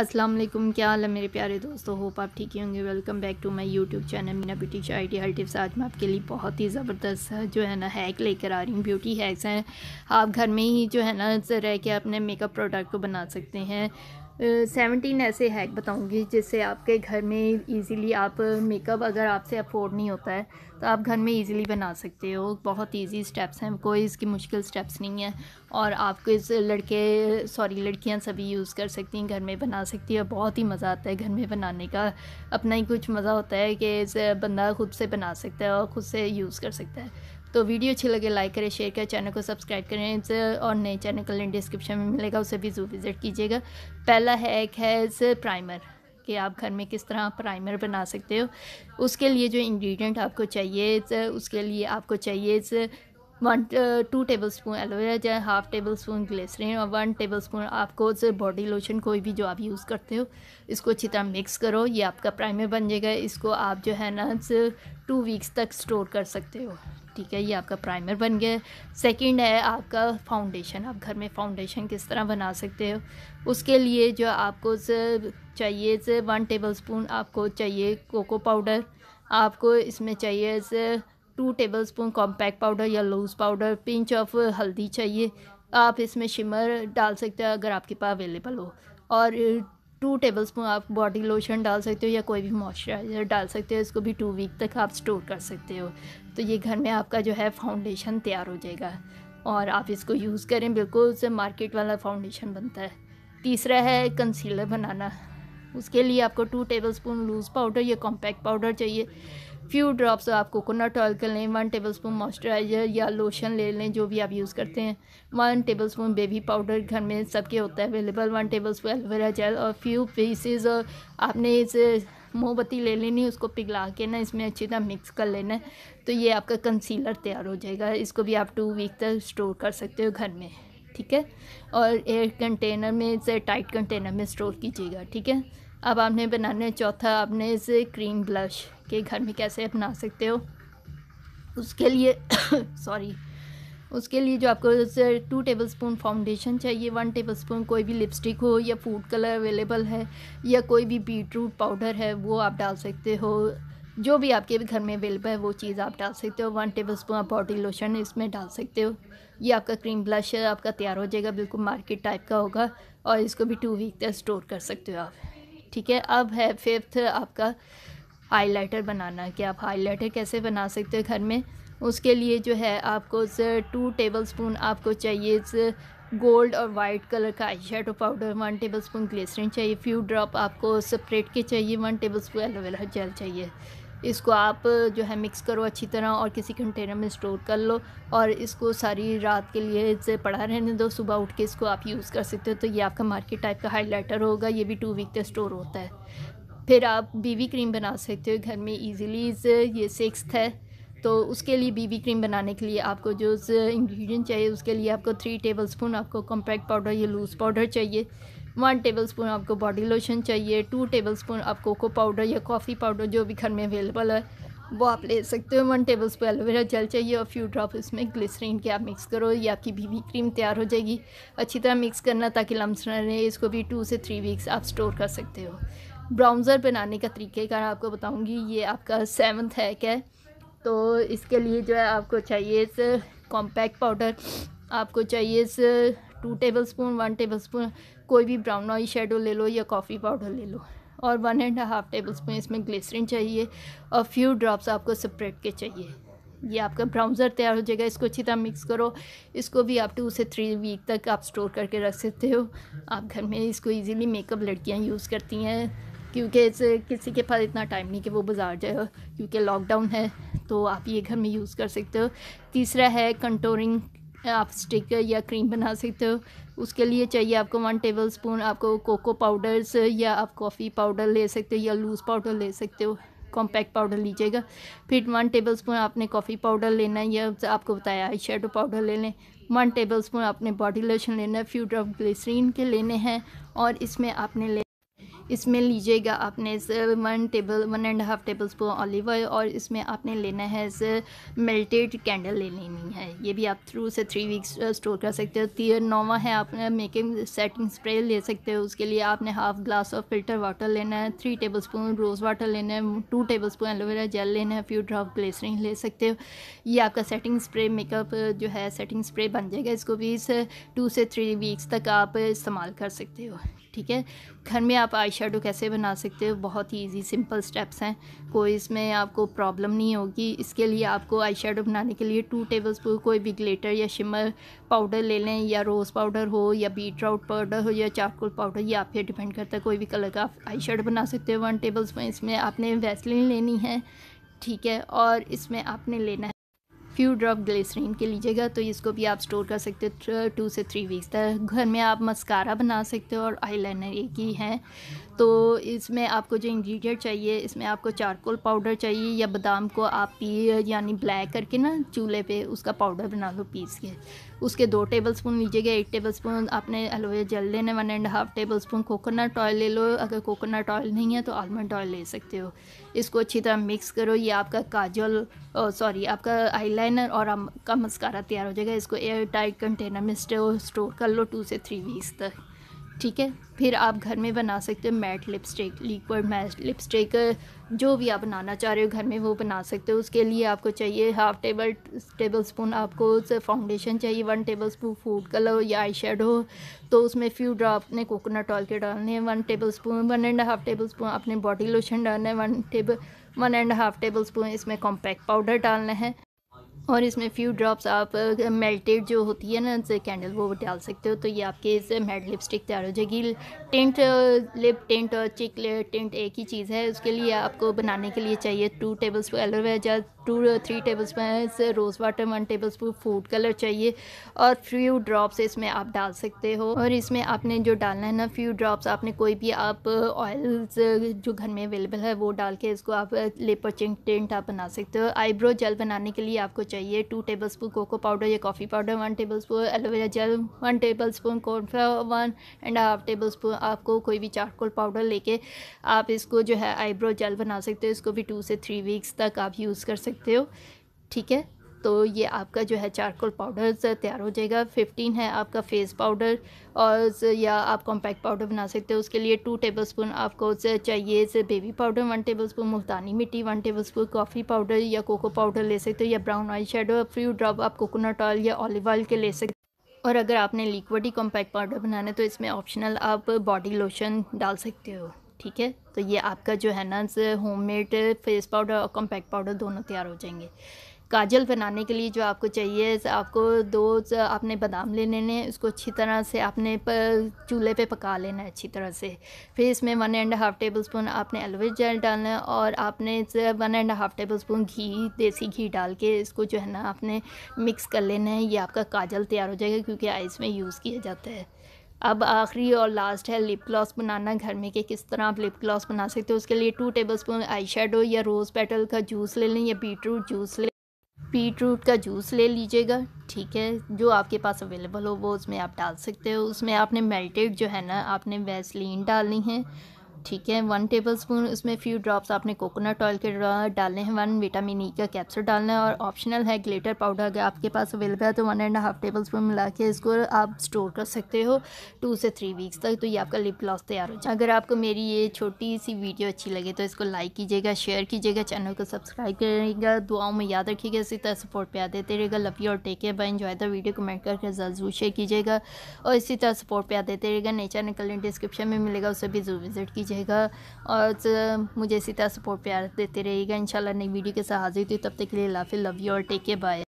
अस्सलाम वालेकुम क्या हाल है मेरे प्यारे दोस्तों होप आप ठीक ही होंगे welcome back to my YouTube channel Meena beauty आई हर टिप्स आज मैं आपके लिए बहुत ही ज़बरदस्त जो है ना हैक लेकर आ रही हूँ ब्यूटी हैक्स हैं आप घर में ही जो है ना रह के अपने मेकअप प्रोडक्ट को बना सकते हैं सेवनटीन ऐसे हैक बताऊंगी जिससे आपके घर में इजीली आप मेकअप अगर आपसे अफोर्ड नहीं होता है तो आप घर में इजीली बना सकते हो बहुत इजी स्टेप्स हैं कोई इसकी मुश्किल स्टेप्स नहीं है और आपको इस लड़के सॉरी लड़कियां सभी यूज़ कर सकती हैं घर में बना सकती है बहुत ही मज़ा आता है घर में बनाने का अपना ही कुछ मज़ा होता है कि बंदा खुद से बना सकता है और ख़ुद से यूज़ कर सकता है तो वीडियो अच्छी लगे लाइक करें शेयर करें चैनल को सब्सक्राइब करें और नए चैनल का लिंक डिस्क्रिप्शन में मिलेगा उसे भी जो विज़िट कीजिएगा पहला है एक है प्राइमर कि आप घर में किस तरह प्राइमर बना सकते हो उसके लिए जो इंग्रेडिएंट आपको चाहिए उसके लिए आपको चाहिए one two table spoon aloe vera या हाफ टेबल स्पून ग्लिसरीन और वन टेबल स्पून आपको बॉडी लोशन कोई भी जो आप यूज़ करते हो इसको अच्छी तरह मिक्स करो ये आपका प्राइमर बन जाएगा इसको आप जो है ना टू वीक्स तक स्टोर कर सकते हो ठीक है ये आपका प्राइमर बन गया सेकंड है आपका फाउंडेशन आप घर में फाउंडेशन किस तरह बना सकते हो उसके लिए जो आपको चाहिए से वन टेबल स्पून आपको चाहिए कोको पाउडर आपको इसमें चाहिए से two table spoon compact powder या लूज़ पाउडर पिंच ऑफ हल्दी चाहिए आप इसमें शिमर डाल सकते हो अगर आपके पास अवेलेबल हो और टू टेबल स्पून आप बॉडी लोशन डाल सकते हो या कोई भी मॉइस्चराइज़र डाल सकते हो इसको भी टू वीक तक आप स्टोर कर सकते हो तो ये घर में आपका जो है फाउंडेशन तैयार हो जाएगा और आप इसको यूज़ करें बिल्कुल से मार्केट वाला फाउंडेशन बनता है तीसरा है कंसीलर बनाना उसके लिए आपको two table spoon loose powder या कॉम्पैक्ट पाउडर चाहिए फ्यू ड्रॉप्स आप कोकोनट ऑयल कर लें वन टेबल स्पून मॉइस्चराइज़र या लोशन ले लें जो भी आप यूज़ करते हैं one table spoon baby powder घर में सबके होता है available one table spoon aloe vera gel और फ्यू पीसेज आपने इस मोमबत्ती ले लेनी उसको पिघला के ना इसमें अच्छी तरह मिक्स कर लेना है तो ये आपका कंसीलर तैयार हो जाएगा इसको भी आप टू वीक तक स्टोर कर सकते हो घर में ठीक है और एयर कंटेनर में से टाइट कंटेनर में स्टोर कीजिएगा ठीक है अब आपने बनाना है चौथा आपने इस क्रीम ब्लश के घर में कैसे बना सकते हो उसके लिए सॉरी उसके लिए जो आपको टू टेबल स्पून फाउंडेशन चाहिए वन टेबल स्पून कोई भी लिपस्टिक हो या फूड कलर अवेलेबल है या कोई भी बीट रूट पाउडर है वो आप डाल सकते हो जो भी आपके घर में अवेलेबल है वो चीज़ आप डाल सकते हो वन टेबल स्पून आप बॉडी लोशन इसमें डाल सकते हो ये आपका क्रीम ब्लश आपका तैयार हो जाएगा बिल्कुल मार्केट टाइप का होगा और इसको भी टू वीक तक स्टोर कर सकते हो आप ठीक है अब है फिफ्थ आपका लाइटर बनाना कि आप लाइटर कैसे बना सकते हैं घर में उसके लिए जो है आपको टू टेबल स्पून आपको चाहिए गोल्ड और वाइट कलर का eye shadow powder one table spoon glycerine चाहिए फ्यू ड्रॉप आपको सपरेट के चाहिए one table spoon aloe vera gel चाहिए इसको आप जो है मिक्स करो अच्छी तरह और किसी कंटेनर में स्टोर कर लो और इसको सारी रात के लिए इसे पड़ा रहने दो सुबह उठ के इसको आप यूज़ कर सकते हो तो ये आपका मार्केट टाइप का हाइलाइटर होगा ये भी टू वीक तक स्टोर होता है फिर आप बीवी क्रीम बना सकते हो घर में ईजिली ये सिक्स है तो उसके लिए बीवी क्रीम बनाने के लिए आपको जो इंग्रेडिएंट चाहिए उसके लिए आपको थ्री टेबल स्पून आपको कॉम्पैक्ट पाउडर या लूज़ पाउडर चाहिए वन टेबल स्पून आपको बॉडी लोशन चाहिए टू टेबल स्पून आप कोको पाउडर या कॉफ़ी पाउडर जो भी घर में अवेलेबल है वो आप ले सकते हो one table spoon aloe vera gel चाहिए और फ्यू ड्रॉप इसमें ग्लिसरीन के आप मिक्स करो या आपकी बीबी क्रीम तैयार हो जाएगी अच्छी तरह मिक्स करना ताकि लम्स न रहे इसको भी टू से थ्री वीक्स आप स्टोर कर सकते हो ब्राउज़र बनाने का तरीक़ेकार आपको बताऊँगी ये आपका सेवन्थ है क्या तो इसके लिए जो है आपको चाहिए कॉम्पैक्ट पाउडर आपको चाहिए two table spoon one table spoon कोई भी ब्राउन आई शेडो ले लो या कॉफ़ी पाउडर ले लो और one and half table spoon इसमें ग्लिसरीन चाहिए और फ्यू ड्रॉप्स आपको सेपरेट के चाहिए ये आपका ब्राउज़र तैयार हो जाएगा इसको अच्छी तरह मिक्स करो इसको भी आप टू से थ्री वीक तक आप स्टोर करके रख सकते हो आप घर में इसको इजीली मेकअप लड़कियां यूज़ करती हैं क्योंकि इसे किसी के पास इतना टाइम नहीं कि वो बाज़ार जाए क्योंकि लॉकडाउन है तो आप ये घर में यूज़ कर सकते हो तीसरा है कंटोरिंग आप स्टिक या क्रीम बना सकते हो उसके लिए चाहिए आपको वन टेबल स्पून आपको कोको पाउडर्स या आप कॉफ़ी पाउडर ले सकते हो या लूज़ पाउडर ले सकते हो कॉम्पैक्ट पाउडर लीजिएगा फिर वन टेबल स्पून आपने कॉफ़ी पाउडर लेना है या आपको बताया आई शेडो पाउडर ले लें वन टेबल स्पून आपने बॉडी लोशन लेना है फ्यू ड्रॉप ग्लिसरीन के लेने हैं और इसमें आपने ले इसमें लीजिएगा आपने one table one and half table spoon olive oil और इसमें आपने लेना है मेल्टेड कैंडल ले लेनी है ये भी आप थ्रू से थ्री वीक्स स्टोर कर सकते हो तीर नोवा है आप मेकिंग सेटिंग स्प्रे ले सकते हो उसके लिए आपने half glass of filter water लेना है three table spoon rose water लेना है two table spoon aloe vera gel लेना है फ्यू ड्रॉप ग्लेसरिंग ले सकते हो ये आपका सेटिंग स्प्रे मेकअप जो है सेटिंग स्प्रे बन जाएगा इसको भी इस टू से थ्री वीक्स तक आप इस्तेमाल कर सकते हो ठीक है घर में आप आई शेडो कैसे बना सकते हो बहुत ही ईजी सिंपल स्टेप्स हैं कोई इसमें आपको प्रॉब्लम नहीं होगी इसके लिए आपको आई शेडो बनाने के लिए टू टेबल स्पून कोई भी ग्लेटर या शिमर पाउडर ले लें या रोज़ पाउडर हो या बीट राउट पाउडर हो या चारकोल पाउडर ये आप पर डिपेंड करता है कोई भी कलर का आप आई शेडो बना सकते हो वन टेबल स्पून इसमें आपने वैसलिन लेनी है ठीक है और इसमें आपने लेना फ्यू ड्रॉप ग्लिसरीन के लीजिएगा तो इसको भी आप स्टोर कर सकते हो टू से थ्री वीक्स तक घर में आप मस्कारा बना सकते हो और आईलाइनर एक ही है तो इसमें आपको जो इंग्रेडिएंट चाहिए इसमें आपको चारकोल पाउडर चाहिए या बादाम को आप पी यानी ब्लैक करके ना चूल्हे पे उसका पाउडर बना लो पीस के उसके दो टेबल स्पून लीजिएगा एक टेबल स्पून आपने एलोवेरा जेल लेने one and half table spoon coconut oil ले लो अगर कोकोनट ऑयल नहीं है तो आलमंड ऑयल ले सकते हो इसको अच्छी तरह मिक्स करो ये आपका काजल सॉरी आपका आईलाइन आईलाइनर और का मस्कारा तैयार हो जाएगा इसको एयर टाइट कंटेनर में स्टोर कर लो टू से थ्री वीक्स तक ठीक है फिर आप घर में बना सकते हो matte lipstick liquid matte lipstick जो भी आप बनाना चाह रहे हो घर में वो बना सकते हो उसके लिए आपको चाहिए हाफ टेबल टेबल स्पून आपको फाउंडेशन चाहिए one table spoon food colour या आई शेडो तो उसमें फ्यू ड्रॉप ने कोकोनट ऑयल के डालने हैं one table spoon one and half table spoon अपने बॉडी लोशन डालना है one table one and half table spoon इसमें कॉम्पैक्ट पाउडर डालना है और इसमें फ्यू ड्रॉप्स आप मेल्टेड जो होती है ना कैंडल वो डाल सकते हो तो ये आपके इस मेड लिपस्टिक तैयार हो जाएगी टेंट लिप टेंट और चिक टेंट एक ही चीज़ है उसके लिए आपको बनाने के लिए चाहिए two table spoon aloe vera two three table spoon rose water one table spoon food colour चाहिए और फ्यू ड्रॉप्स इसमें आप डाल सकते हो और इसमें आपने जो डालना है ना फ्यू ड्रॉप्स आपने कोई भी आप ऑयल्स uh, uh, जो घर में अवेलेबल है वो डाल के इसको आप लेपर चिंग टेंट आप बना सकते हो आईब्रो जेल बनाने के लिए आपको चाहिए two table spoon cocoa powder या coffee powder one table spoon aloe vera gel one table spoon cornflour one and half table spoon आपको कोई भी चारकोल पाउडर लेके आप इसको जो है आईब्रो जेल बना सकते हो इसको भी टू से थ्री वीक्स तक आप यूज़ कर सकते सकते हो ठीक है तो ये आपका जो है चारकोल पाउडर्स तैयार हो जाएगा फिफ्टीन है आपका फेस पाउडर और या आप कॉम्पैक्ट पाउडर बना सकते हो उसके लिए टू टेबलस्पून आपको चाहिए बेबी पाउडर वन टेबलस्पून मुल्तानी मिट्टी वन टेबलस्पून कॉफ़ी पाउडर या कोको पाउडर ले सकते हो या brown eye shadow free drop आप कोकोनट ऑयल या ऑलिव ऑयल के ले सकते और अगर आपने लिक्विड ही कॉम्पैक्ट पाउडर बनाना है तो इसमें ऑप्शनल आप बॉडी लोशन डाल सकते हो ठीक है तो ये आपका जो है ना होम मेड फेस पाउडर और कॉम्पैक्ट पाउडर दोनों तैयार हो जाएंगे काजल बनाने के लिए जो आपको चाहिए आपको दो आपने बादाम ले लेने उसको अच्छी तरह से आपने चूल्हे पे पका लेना है अच्छी तरह से फिर इसमें one and half table spoon आपने एलोवेरा जेल डालना है और आपने one and half table spoon घी देसी घी डाल के इसको जो है ना आपने मिक्स कर लेना है ये आपका काजल तैयार हो जाएगा क्योंकि आइस में यूज़ किया जाता है अब आखिरी और लास्ट है लिप ग्लॉस बनाना घर में के किस तरह आप लिप ग्लॉस बना सकते हो उसके लिए टू टेबल स्पून आई या रोज़ पेटल का जूस ले लें या बीटरूट जूस ले बीट रूट का जूस ले लीजिएगा ठीक है जो आपके पास अवेलेबल हो वो उसमें आप डाल सकते हो उसमें आपने मेल्टेड जो है ना आपने वैसलिन डालनी है ठीक है वन टेबल स्पून उसमें फ्यू ड्रॉप्स आपने कोकोनट ऑयल के डालने हैं वन विटामिन ई का कैप्सूल डालना है और ऑप्शनल है ग्लेटर पाउडर अगर आपके पास अवेलेबल है तो one and half table spoon मिला के इसको आप स्टोर कर सकते हो टू से थ्री वीक्स तक तो ये आपका लिप ग्लॉस तैयार हो जाए अगर आपको मेरी ये छोटी सी वीडियो अच्छी लगे तो इसको लाइक कीजिएगा शेयर कीजिएगा चैनल को सब्सक्राइब करिएगा दुआओं में याद रखिएगा इसी तरह सपोर्ट प्यार देते रहेगा लव यू और take care bye enjoy the video comment करके जरूर शेयर कीजिएगा और इसी तरह सपोर्ट प्यार देते रहेगा नेचर निकल डिस्क्रिप्शन में मिलेगा उसे भी जरूर विजिट कीजिए कीजिएगा और मुझे इसी तरह सपोर्ट प्यार देते रहिएगा इंशाल्लाह नई वीडियो के साथ हाजिर हुई तब तक के लिए लाफी लव यू और टेक के बाय